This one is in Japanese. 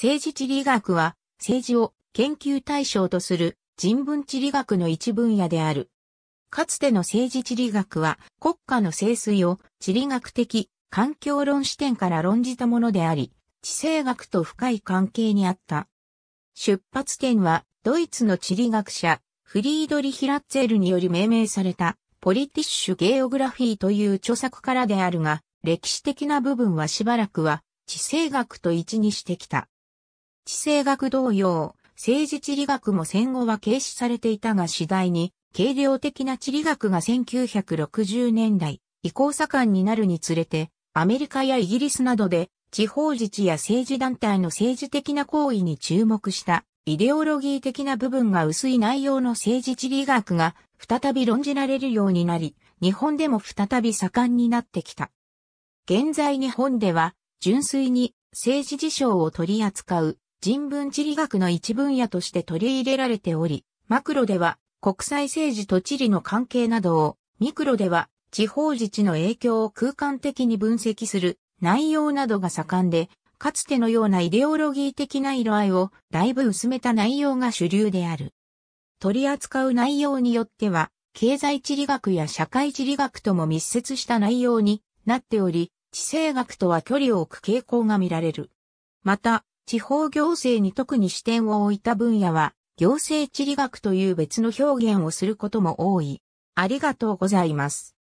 政治地理学は、政治を研究対象とする人文地理学の一分野である。かつての政治地理学は、国家の盛水を地理学的環境論視点から論じたものであり、地政学と深い関係にあった。出発点は、ドイツの地理学者、フリードリヒ・ラッツェルにより命名された、ポリティッシュ・ゲオグラフィーという著作からであるが、歴史的な部分はしばらくは、地政学と一にしてきた。地政学同様、政治地理学も戦後は軽視されていたが次第に、軽量的な地理学が1960年代以降盛んになるにつれて、アメリカやイギリスなどで地方自治や政治団体の政治的な行為に注目したイデオロギー的な部分が薄い内容の政治地理学が再び論じられるようになり、日本でも再び盛んになってきた。現在日本では純粋に政治事象を取り扱う人文地理学の一分野として取り入れられており、マクロでは国際政治と地理の関係などを、ミクロでは地方自治の影響を空間的に分析する内容などが盛んで、かつてのようなイデオロギー的な色合いをだいぶ薄めた内容が主流である。取り扱う内容によっては、経済地理学や社会地理学とも密接した内容になっており、地政学とは距離を置く傾向が見られる。また、地方行政に特に視点を置いた分野は、行政地理学という別の表現をすることも多い。ありがとうございます。